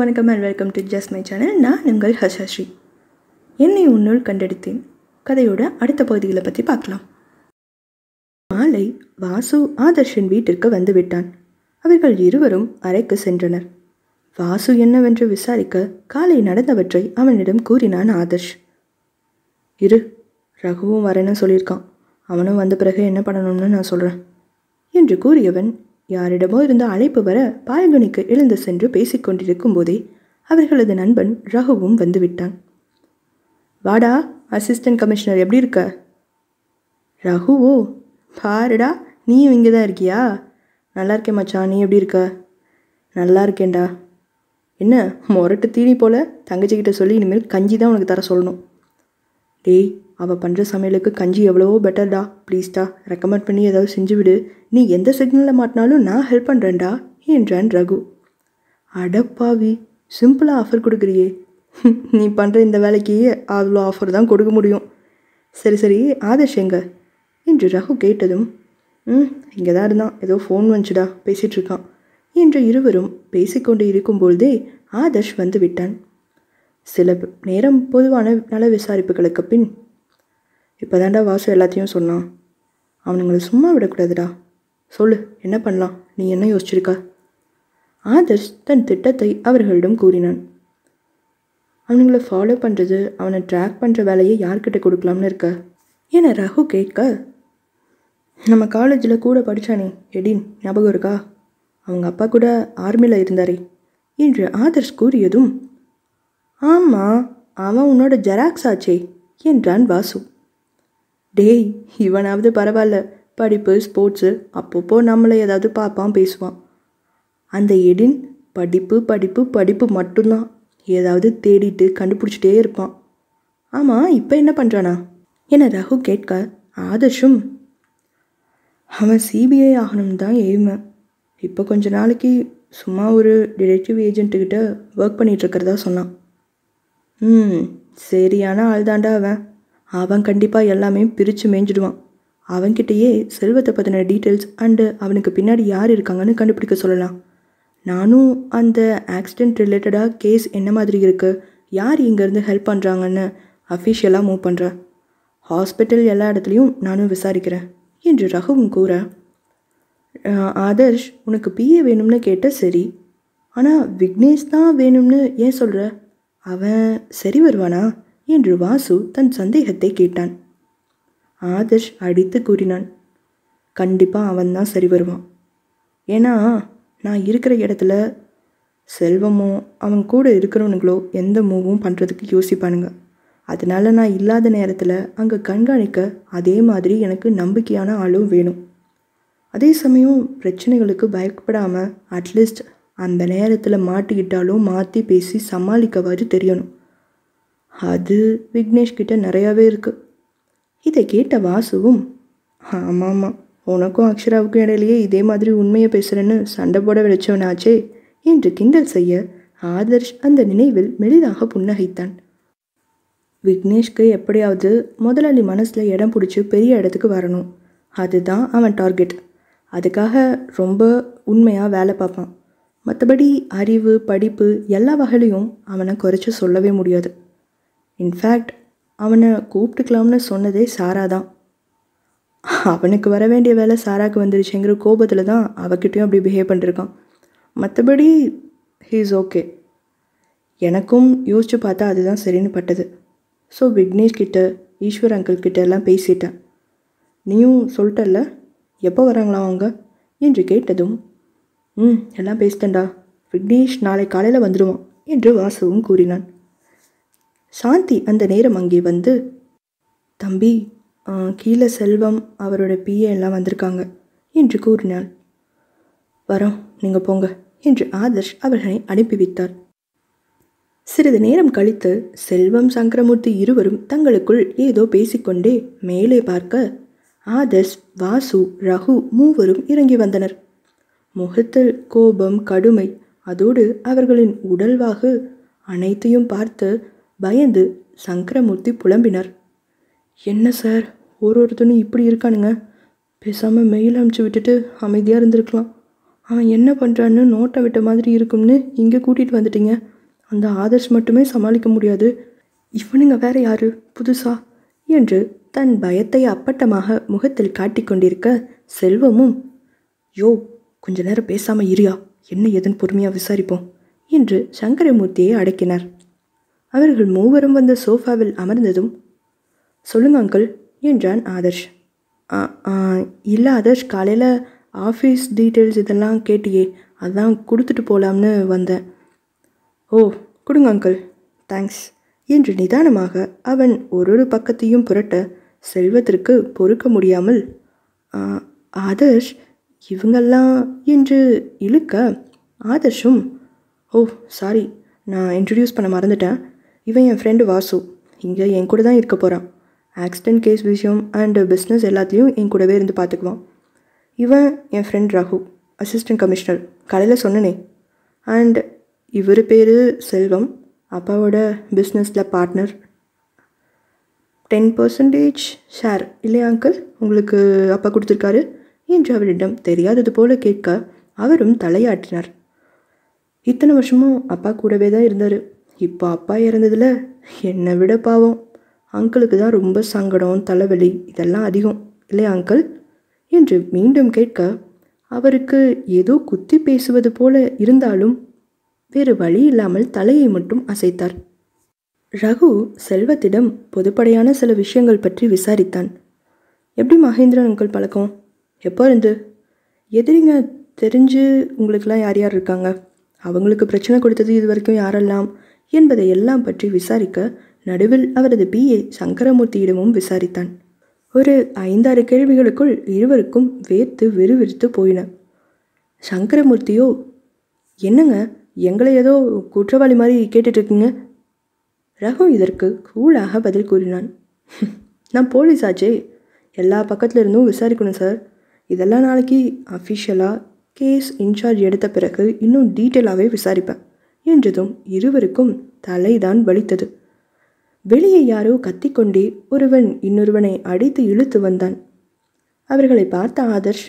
வணக்கம் and welcome to just my channel நான் உங்கள் ஹர்ஷாஸ்ரீ என்னை உன்னுள் கண்டெடுத்தேன் கதையோட அடுத்த பகுதிகளை பற்றி பார்க்கலாம் மாலை வாசு ஆதர்ஷின் வீட்டிற்கு வந்து விட்டான் அவர்கள் இருவரும் அறைக்கு சென்றனர் வாசு என்னவென்று விசாரிக்க காலை நடந்தவற்றை அவனிடம் கூறினான் ஆதர்ஷ் இரு ரகுவும் வரேன்னு சொல்லியிருக்கான் அவனும் வந்த பிறகு என்ன பண்ணணும்னு நான் சொல்கிறேன் என்று கூறியவன் யாரிடமோ இருந்து அழைப்பு வர பாயங்கனிக்கு எழுந்து சென்று பேசிக்கொண்டிருக்கும் போதே அவர்களது நண்பன் ரகுவும் வந்துவிட்டான் வாடா அசிஸ்டன்ட் கமிஷனர் எப்படி இருக்க ரகுவோ பாருடா நீயும் இங்கே தான் இருக்கியா நல்லா இருக்கேன் மச்சான் நீ எப்படி இருக்க நல்லா இருக்கேன்டா என்ன முரட்டு தீனி போல் தங்கச்சிக்கிட்ட சொல்லி இனிமேல் கஞ்சி தான் உனக்கு தர சொல்லணும் டேய் அவள் பண்ணுற சமையலுக்கு கஞ்சி எவ்வளவோ பெட்டர்டா ப்ளீஸ்டா ரெக்கமெண்ட் பண்ணி ஏதாவது செஞ்சு விடு நீ எந்த சிக்னலில் மாட்டினாலும் நான் ஹெல்ப் பண்ணுறேன்டா என்றான் ரகு அடப்பாவி சிம்பிளாக ஆஃபர் கொடுக்குறியே நீ பண்ணுற இந்த வேலைக்கு அவ்வளோ ஆஃபர் தான் கொடுக்க முடியும் சரி சரி ஆதர்ஷ் எங்க என்று ரகு கேட்டதும் ம் இங்கே தான் இருந்தான் ஏதோ ஃபோன் வந்துச்சுடா பேசிகிட்ருக்கான் என்று இருவரும் பேசிக்கொண்டு இருக்கும்பொழுதே ஆதர்ஷ் வந்து விட்டான் சில நேரம் பொதுவான நல விசாரிப்புகளுக்கு பின் இப்போ தாண்டா வாசு எல்லாத்தையும் சொன்னான் அவனுங்களை சும்மா விடக்கூடாதுடா சொல்லு என்ன பண்ணலாம் நீ என்ன யோசிச்சிருக்க ஆதர்ஷ் தன் திட்டத்தை அவர்களிடம் கூறினான் அவனுங்களை ஃபாலோ பண்ணுறது அவனை ட்ராக் பண்ணுற வேலையை யார்கிட்ட கொடுக்கலாம்னு இருக்க என ரகு கேட்க நம்ம காலேஜில் கூட படித்தானே எடின் ஞாபகம் இருக்கா அவங்க அப்பா கூட ஆர்மியில் இருந்தாரே என்று ஆதர்ஷ் கூறியதும் ஆமாம் அவன் உன்னோட ஜெராக்ஸ் ஆச்சே என்றான் வாசு டேய் இவனாவது பரவாயில்ல படிப்பு ஸ்போர்ட்ஸு அப்பப்போ நம்மளை ஏதாவது பார்ப்பான் பேசுவான் அந்த எடின் படிப்பு படிப்பு படிப்பு மட்டும்தான் ஏதாவது தேடிட்டு கண்டுபிடிச்சிட்டே இருப்பான் ஆமாம் இப்போ என்ன பண்ணுறானா என ரகு கேட்க ஆதர்ஷும் அவன் சிபிஐ ஆகணும் தான் எய்மை இப்போ கொஞ்ச நாளைக்கு சும்மா ஒரு டிடெக்டிவ் ஏஜென்ட்டுக்கிட்ட ஒர்க் பண்ணிகிட்ருக்கிறதா சொன்னான் ம் சரியான ஆள் தாண்டா அவன் அவன் கண்டிப்பாக எல்லாமே பிரித்து மேய்ஞ்சிடுவான் அவன்கிட்டயே செல்வத்தை பற்றின டீட்டெயில்ஸ் அண்டு அவனுக்கு பின்னாடி யார் இருக்காங்கன்னு கண்டுபிடிக்க சொல்லலாம் நானும் அந்த ஆக்சிடெண்ட் ரிலேட்டடாக கேஸ் என்ன மாதிரி இருக்குது யார் இங்கேருந்து ஹெல்ப் பண்ணுறாங்கன்னு அஃபிஷியலாக மூவ் பண்ணுறேன் ஹாஸ்பிட்டல் எல்லா இடத்துலையும் நானும் விசாரிக்கிறேன் என்று ரகுவும் கூற ஆதர்ஷ் உனக்கு பிஏ வேணும்னு கேட்டால் சரி ஆனால் விக்னேஷ் தான் வேணும்னு ஏன் சொல்கிற அவன் சரி வருவானா என்று வாசு தன் சந்தேகத்தை கேட்டான் ஆதர்ஷ் அடித்து கூறினான் கண்டிப்பாக அவன் தான் சரி வருவான் ஏன்னா நான் இருக்கிற இடத்துல செல்வமோ அவன் கூட இருக்கிறவனுங்களோ எந்த மூவும் பண்ணுறதுக்கு யோசிப்பானுங்க அதனால் நான் இல்லாத நேரத்தில் அங்கே கண்காணிக்க அதே மாதிரி எனக்கு நம்பிக்கையான ஆளும் வேணும் அதே சமயம் பிரச்சனைகளுக்கு பயப்படாமல் அட்லீஸ்ட் அந்த நேரத்தில் மாட்டிக்கிட்டாலும் மாற்றி பேசி சமாளிக்கவாறு தெரியணும் அது விக்னேஷ் நிறையாவே இருக்குது இதை கேட்ட வாசுவும் ஆமாம் ஆமாம் உனக்கும் அக்ஷராவுக்கும் இடையிலேயே இதே மாதிரி உண்மையை பேசுகிறேன்னு சண்டை போட விளைச்சவனாச்சே என்று கிண்டல் செய்ய ஆதர்ஷ் அந்த நினைவில் மெளிதாக புன்னகைத்தான் விக்னேஷ்க்கு எப்படியாவது முதலாளி மனசில் இடம் பிடிச்சி பெரிய இடத்துக்கு வரணும் அதுதான் அவன் டார்கெட் அதுக்காக ரொம்ப உண்மையாக வேலை பார்ப்பான் மற்றபடி அறிவு படிப்பு எல்லா வகையிலையும் அவனை குறைச்சி சொல்லவே முடியாது இன்ஃபேக்ட் அவனை கூப்பிட்டுக்கலாம்னு சொன்னதே சாரா தான் அவனுக்கு வர வேண்டிய வேலை சாராவுக்கு வந்துருச்சுங்கிற கோபத்தில் தான் அவகிட்டையும் அப்படி பிஹேவ் பண்ணிருக்கான் மற்றபடி ஹீஸ் ஓகே எனக்கும் யோசித்து பார்த்தா அதுதான் சரின்னு பட்டது ஸோ விக்னேஷ் கிட்ட ஈஸ்வர் அங்கிள் கிட்ட எல்லாம் பேசிட்டேன் நீயும் சொல்லிட்டல்ல எப்போ வராங்களா அவங்க என்று கேட்டதும் ம் எல்லாம் பேசிட்டேன்டா விக்னேஷ் நாளை காலையில் வந்துடுவான் என்று வாசுவும் கூறினான் சாந்தி அந்த நேரம் அங்கே வந்து தம்பி கீழே செல்வம் அவரோட பிஏ எல்லாம் வந்திருக்காங்க என்று கூறினாள் வரோம் நீங்கள் போங்க என்று ஆதர்ஷ் அவர்களை அனுப்பிவித்தார் சிறிது நேரம் கழித்து செல்வம் சங்கரமூர்த்தி இருவரும் தங்களுக்குள் ஏதோ பேசிக்கொண்டே மேலே பார்க்க ஆதர்ஷ் வாசு ரகு மூவரும் இறங்கி வந்தனர் முகத்தில் கோபம் கடுமை அதோடு அவர்களின் உடல்வாகு அனைத்தையும் பார்த்து பயந்து சங்கரமூர்த்தி புலம்பினார் என்ன சார் ஒரு ஒருத்தனும் இப்படி இருக்கானுங்க பேசாமல் மெயில் அனுப்பிச்சி விட்டுட்டு அமைதியாக இருந்திருக்கலாம் அவன் என்ன பண்ணுறான்னு நோட்டை விட்ட மாதிரி இருக்கும்னு இங்கே கூட்டிகிட்டு வந்துட்டீங்க அந்த ஆதர்ஷ் மட்டுமே சமாளிக்க முடியாது இவனுங்க வேற யாரு புதுசா என்று தன் பயத்தை அப்பட்டமாக முகத்தில் காட்டிக்கொண்டிருக்க செல்வமும் யோ கொஞ்ச நேரம் பேசாமல் இருயா என்ன ஏதன் பொறுமையாக விசாரிப்போம் என்று சங்கரமூர்த்தியை அடக்கினார் அவர்கள் மூவரும் வந்து சோஃபாவில் அமர்ந்ததும் சொல்லுங்க அங்கிள் என்றான் ஆதர்ஷ் இல்லை ஆதர்ஷ் காலையில் ஆஃபீஸ் டீட்டெயில்ஸ் இதெல்லாம் கேட்டியே அதான் கொடுத்துட்டு போகலாம்னு வந்தேன் ஓ கொடுங்க அங்கிள் தேங்க்ஸ் என்று நிதானமாக அவன் ஒரு ஒரு பக்கத்தையும் புரட்ட செல்வத்திற்கு பொறுக்க முடியாமல் ஆதர்ஷ் இவங்கெல்லாம் என்று இழுக்க ஆதர்ஷும் ஓ சாரி நான் இன்ட்ரடியூஸ் பண்ண மறந்துட்டேன் இவன் என் ஃப்ரெண்டு வாசு இங்கே என் கூட தான் இருக்க போகிறான் ஆக்சிடென்ட் கேஸ் விஷயம் அண்டு பிஸ்னஸ் எல்லாத்தையும் என் கூடவே இருந்து பார்த்துக்குவான் இவன் என் ஃப்ரெண்ட் ராகு அசிஸ்டண்ட் கமிஷனர் கடையில் சொன்னனே அண்ட் இவர் பேர் செல்வம் அப்பாவோட பிஸ்னஸில் பார்ட்னர் டென் பர்சன்டேஜ் ஷேர் இல்லையா அங்கிள் உங்களுக்கு அப்பா கொடுத்துருக்காரு என்று அவரிடம் தெரியாதது போல கேட்க அவரும் தலையாட்டினார் இத்தனை வருஷமும் அப்பா கூடவே தான் இருந்தார் இப்போ அப்பா இறந்ததில் என்னை விட பாவம் அங்கிளுக்கு தான் ரொம்ப சங்கடம் தலைவலி இதெல்லாம் அதிகம் இல்லையா அங்கிள் என்று மீண்டும் கேட்க அவருக்கு ஏதோ குத்தி பேசுவது போல இருந்தாலும் வேறு வழி இல்லாமல் தலையை மட்டும் அசைத்தார் ரகு செல்வத்திடம் பொதுப்படையான சில விஷயங்கள் பற்றி விசாரித்தான் எப்படி மகேந்திரன் உங்கள் பழக்கம் எப்போ இருந்து எதிரிங்க தெரிஞ்சு உங்களுக்கெல்லாம் யார் யார் இருக்காங்க அவங்களுக்கு பிரச்சனை கொடுத்தது இது வரைக்கும் யாரெல்லாம் என்பதை எல்லாம் பற்றி விசாரிக்க நடுவில் அவரது பிஏ சங்கரமூர்த்தியிடமும் விசாரித்தான் ஒரு ஐந்தாறு கேள்விகளுக்குள் இருவருக்கும் வேர்த்து விறுவிறுத்து போயின சங்கரமூர்த்தியோ என்னங்க எங்களை ஏதோ குற்றவாளி மாதிரி கேட்டுட்ருக்கீங்க ரகு இதற்கு கூலாக பதில் கூறினான் நான் போலீஸ் ஆச்சே எல்லா பக்கத்துல இருந்தும் விசாரிக்கணும் சார் இதெல்லாம் நாளைக்கு அஃபிஷியலாக கேஸ் இன்சார்ஜ் எடுத்த பிறகு இன்னும் டீட்டெயிலாகவே விசாரிப்பேன் என்றதும் இருவருக்கும் தலைதான் வலித்தது வெளியே யாரோ கத்திக்கொண்டே ஒருவன் இன்னொருவனை அடித்து இழுத்து வந்தான் அவர்களை பார்த்த ஆதர்ஷ்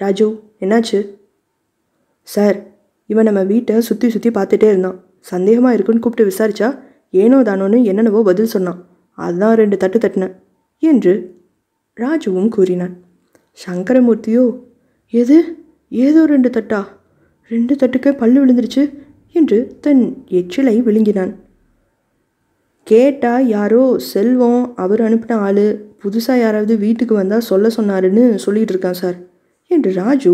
ராஜு என்னாச்சு சார் இவன் நம்ம வீட்டை சுற்றி சுற்றி பார்த்துட்டே இருந்தான் சந்தேகமாக இருக்குன்னு கூப்பிட்டு விசாரிச்சா ஏனோ தானோன்னு என்னென்னவோ பதில் சொன்னான் அதுதான் ரெண்டு தட்டு தட்டினேன் என்று ராஜுவும் கூறினான் சங்கரமூர்த்தியோ எது ஏதோ ரெண்டு தட்டா ரெண்டு தட்டுக்கே பல்லு விழுந்துருச்சு என்று தன் எச்சிலை விழுங்கினான் கேட்டா யாரோ செல்வம் அவர் அனுப்பின ஆள் புதுசாக யாராவது வீட்டுக்கு வந்தால் சொல்ல சொன்னாருன்னு சொல்லிகிட்டு இருக்கான் சார் என்று ராஜு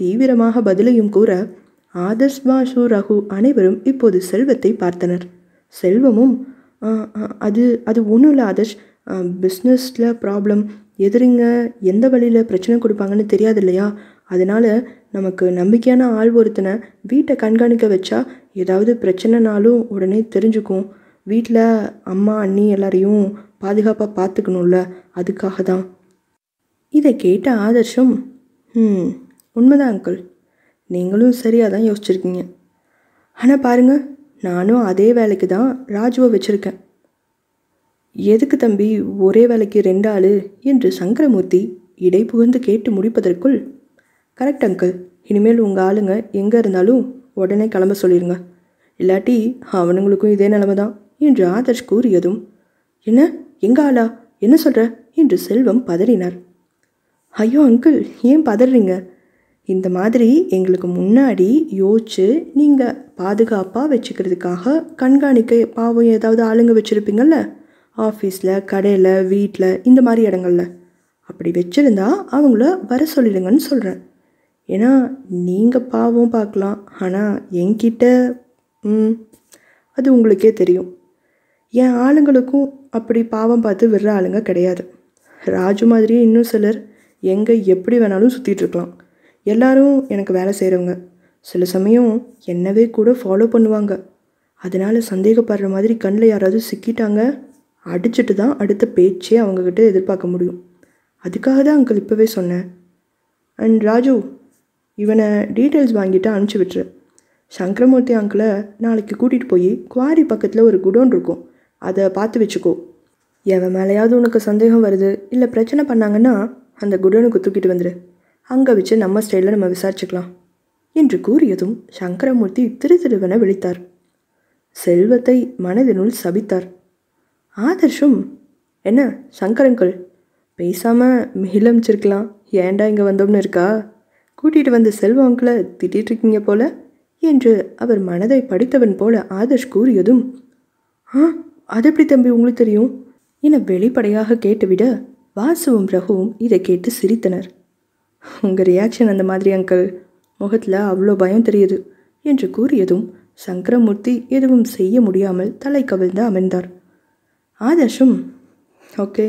தீவிரமாக பதிலையும் கூற ஆதர்ஷ் பாஷு ரகு அனைவரும் இப்போது செல்வத்தை பார்த்தனர் செல்வமும் அது அது ஒன்றும் இல்லை ஆதர்ஷ் பிஸ்னஸில் ப்ராப்ளம் எதிரிங்க எந்த வழியில் பிரச்சனை கொடுப்பாங்கன்னு தெரியாது இல்லையா அதனால் நமக்கு நம்பிக்கையான ஆள் ஒருத்தனை வீட்டை கண்காணிக்க வச்சா ஏதாவது பிரச்சனைனாலும் உடனே தெரிஞ்சுக்கும் வீட்டில் அம்மா அண்ணி எல்லாரையும் பாதுகாப்பாக பார்த்துக்கணும்ல அதுக்காக தான் இதை கேட்ட ஆதர்ஷம் ம் உண்மைதான் அங்கிள் நீங்களும் சரியாக தான் யோசிச்சிருக்கீங்க ஆனால் பாருங்கள் நானும் அதே வேலைக்கு தான் ராஜுவை வச்சுருக்கேன் எதுக்கு தம்பி ஒரே வேலைக்கு ரெண்டு ஆள் என்று சங்கரமூர்த்தி இடை புகுந்து கேட்டு முடிப்பதற்குள் கரெக்ட் அங்கிள் இனிமேல் உங்கள் ஆளுங்க எங்கே இருந்தாலும் உடனே கிளம்ப சொல்லிடுங்க இல்லாட்டி அவனுங்களுக்கும் இதே நிலமை தான் என்று ஆதர்ஷ் கூறியதும் என்ன எங்க ஆளா என்ன சொல்கிற என்று செல்வம் பதறினார் ஐயோ அங்கிள் ஏன் பதறீங்க இந்த மாதிரி எங்களுக்கு முன்னாடி யோசிச்சு நீங்கள் பாதுகாப்பாக வச்சுக்கிறதுக்காக கண்காணிக்க பாவம் ஏதாவது ஆளுங்க வச்சுருப்பீங்கள்ல ஆஃபீஸில் கடையில் வீட்டில் இந்த மாதிரி இடங்கள்ல அப்படி வச்சுருந்தா அவங்கள வர சொல்லிடுங்கன்னு சொல்கிறேன் ஏன்னா நீங்கள் பாவம் பார்க்கலாம் ஆனால் என்கிட்ட அது உங்களுக்கே தெரியும் என் ஆளுங்களுக்கும் அப்படி பாவம் பார்த்து விடுற ஆளுங்க கிடையாது ராஜு மாதிரியே இன்னும் சிலர் எங்கே எப்படி வேணாலும் சுற்றிட்டுருக்கலாம் எல்லாரும் எனக்கு வேலை செய்கிறவங்க சில சமயம் என்னவே கூட ஃபாலோ பண்ணுவாங்க அதனால் சந்தேகப்படுற மாதிரி கண்ணில் யாராவது சிக்கிட்டாங்க அடிச்சுட்டு தான் அடுத்த பேச்சே அவங்கக்கிட்ட எதிர்பார்க்க முடியும் அதுக்காக தான் அங்கிள் இப்போவே சொன்னேன் அண்ட் ராஜு இவனை டீட்டெயில்ஸ் வாங்கிட்டு அனுப்பிச்சி விட்டுரு சங்கரமூர்த்தி அங்கிளை நாளைக்கு கூட்டிகிட்டு போய் குவாரி பக்கத்தில் ஒரு குடோன் இருக்கும் அதை பார்த்து வச்சுக்கோ எவன் மேலேயாவது உனக்கு சந்தேகம் வருது இல்லை பிரச்சனை பண்ணாங்கன்னா அந்த குடோனுக்கு தூக்கிட்டு வந்துடு அங்கே வச்சு நம்ம ஸ்டைலில் நம்ம விசாரிச்சுக்கலாம் என்று கூறியதும் சங்கரமூர்த்தி திரு திருவனை விழித்தார் செல்வத்தை மனதினுள் சபித்தார் ஆதர்ஷும் என்ன சங்கரங்கள் பேசாமல் மிகிலமிச்சிருக்கலாம் ஏண்டா இங்கே வந்தோம்னு இருக்கா கூட்டிகிட்டு வந்த செல்வங்களை அங்கிளை திட்டிருக்கீங்க போல என்று அவர் மனதை படித்தவன் போல ஆதர்ஷ் கூறியதும் ஆ அது எப்படி தம்பி உங்களுக்கு தெரியும் என வெளிப்படையாக கேட்டுவிட வாசுவும் ரகுவும் இதை கேட்டு சிரித்தனர் உங்கள் ரியாக்ஷன் அந்த மாதிரி அங்கிள் முகத்தில் அவ்வளோ பயம் தெரியுது என்று கூறியதும் சங்கரமூர்த்தி எதுவும் செய்ய முடியாமல் தலை கவிழ்ந்து அமர்ந்தார் ஆதர்ஷும் ஓகே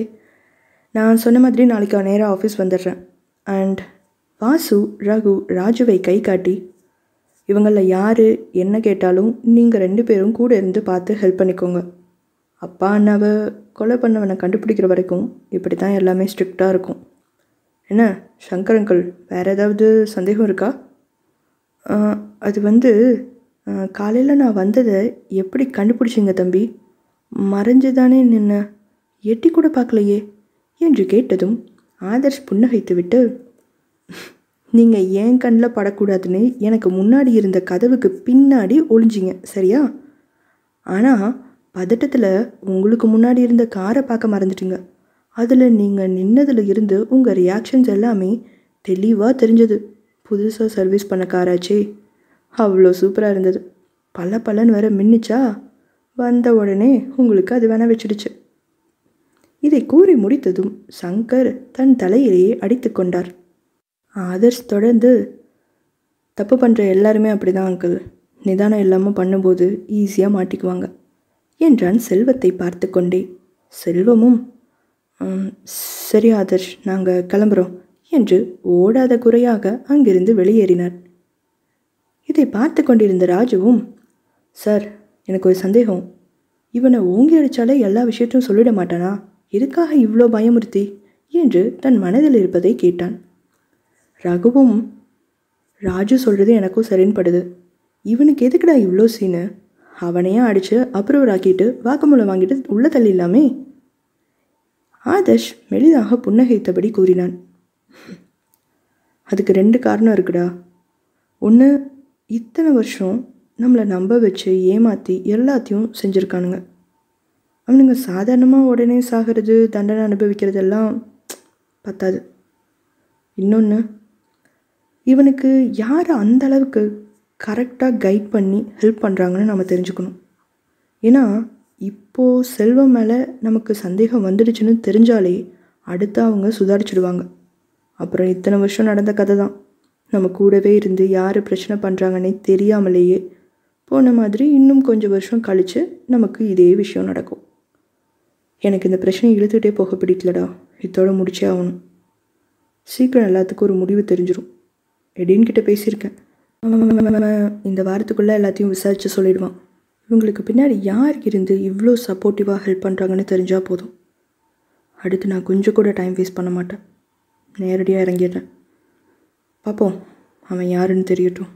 நான் சொன்ன மாதிரி நாளைக்கு நேராக ஆஃபீஸ் வந்துடுறேன் அண்ட் வாசு ரகு ராஜுவை கை காட்டி இவங்களில் யார் என்ன கேட்டாலும் நீங்கள் ரெண்டு பேரும் கூட இருந்து பார்த்து ஹெல்ப் பண்ணிக்கோங்க அப்பா அண்ணாவை கொலை பண்ணவனை கண்டுபிடிக்கிற வரைக்கும் இப்படி தான் எல்லாமே ஸ்ட்ரிக்டாக இருக்கும் என்ன சங்கரங்கள் வேறு ஏதாவது சந்தேகம் இருக்கா அது வந்து காலையில் நான் வந்ததை எப்படி கண்டுபிடிச்சிங்க தம்பி மறைஞ்சு தானே நின்ன எட்டி கூட பார்க்கலையே என்று கேட்டதும் ஆதர்ஷ் புன்னகைத்து விட்டு நீங்கள் என் கண்ணில் படக்கூடாதுன்னு எனக்கு முன்னாடி இருந்த கதவுக்கு பின்னாடி ஒளிஞ்சிங்க சரியா ஆனால் பதட்டத்தில் உங்களுக்கு முன்னாடி இருந்த காரை பார்க்க மறந்துட்டீங்க அதில் நீங்கள் நின்னதில் இருந்து உங்கள் ரியாக்ஷன்ஸ் எல்லாமே தெளிவாக தெரிஞ்சது புதுசாக சர்வீஸ் பண்ண காராச்சே அவ்வளோ சூப்பராக இருந்தது பல பலன் வேற மின்னுச்சா வந்த உடனே உங்களுக்கு அது வேணா வச்சிடுச்சு இதை கூறி முடித்ததும் சங்கர் தன் தலையிலேயே அடித்து கொண்டார் அதர்ஸ் தொடர்ந்து தப்பு பண்ணுற எல்லாருமே அப்படி தான் அங்கிள் நிதானம் இல்லாமல் பண்ணும்போது ஈஸியாக மாட்டிக்குவாங்க என்றான் செல்வத்தை பார்த்து கொண்டே செல்வமும் சரி ஆதர்ஷ் நாங்கள் கிளம்புறோம் என்று ஓடாத குறையாக அங்கிருந்து வெளியேறினார் இதை பார்த்து கொண்டிருந்த ராஜுவும் சார் எனக்கு ஒரு சந்தேகம் இவனை ஓங்கி அடித்தாலே எல்லா விஷயத்தையும் சொல்லிட மாட்டானா எதுக்காக இவ்வளோ பயமுறுத்தி என்று தன் மனதில் இருப்பதை கேட்டான் ரகுவும் ராஜு சொல்கிறது எனக்கும் சரின்படுது படுது இவனுக்கு எதுக்குடா இவ்வளோ சீனு அவனையே அடித்து அப்ரூவர் ஆக்கிட்டு வாக்குமூலம் வாங்கிட்டு உள்ளே தள்ளிடலாமே ஆதர்ஷ் மெளிதாக புன்னகைத்தபடி கூறினான் அதுக்கு ரெண்டு காரணம் இருக்குடா ஒன்று இத்தனை வருஷம் நம்மளை நம்ப வச்சு ஏமாற்றி எல்லாத்தையும் செஞ்சுருக்கானுங்க அவனுங்க சாதாரணமாக உடனே சாகிறது தண்டனை அனுபவிக்கிறதெல்லாம் பத்தாது இன்னொன்று இவனுக்கு யார் அந்த அளவுக்கு கரெக்டாக கைட் பண்ணி ஹெல்ப் பண்ணுறாங்கன்னு நம்ம தெரிஞ்சுக்கணும் ஏன்னா இப்போது செல்வம் மேலே நமக்கு சந்தேகம் வந்துடுச்சுன்னு தெரிஞ்சாலே அடுத்து அவங்க சுதாரிச்சிடுவாங்க அப்புறம் இத்தனை வருஷம் நடந்த கதை தான் நம்ம கூடவே இருந்து யார் பிரச்சனை பண்ணுறாங்கன்னே தெரியாமலேயே போன மாதிரி இன்னும் கொஞ்சம் வருஷம் கழித்து நமக்கு இதே விஷயம் நடக்கும் எனக்கு இந்த பிரச்சனை இழுத்துகிட்டே போக பிடிக்கலடா இதோட முடிச்சே ஆகணும் சீக்கிரம் எல்லாத்துக்கும் ஒரு முடிவு தெரிஞ்சிடும் எடின்கிட்ட பேசியிருக்கேன் இந்த வாரத்துக்குள்ளே எல்லாத்தையும் விசாரித்து சொல்லிடுவான் இவங்களுக்கு பின்னாடி யார் இருந்து இவ்வளோ சப்போர்ட்டிவாக ஹெல்ப் பண்ணுறாங்கன்னு தெரிஞ்சால் போதும் அடுத்து நான் கொஞ்சம் கூட டைம் வேஸ்ட் பண்ண மாட்டேன் நேரடியாக இறங்கிடுறேன் பார்ப்போம் அவன் யாருன்னு தெரியட்டும்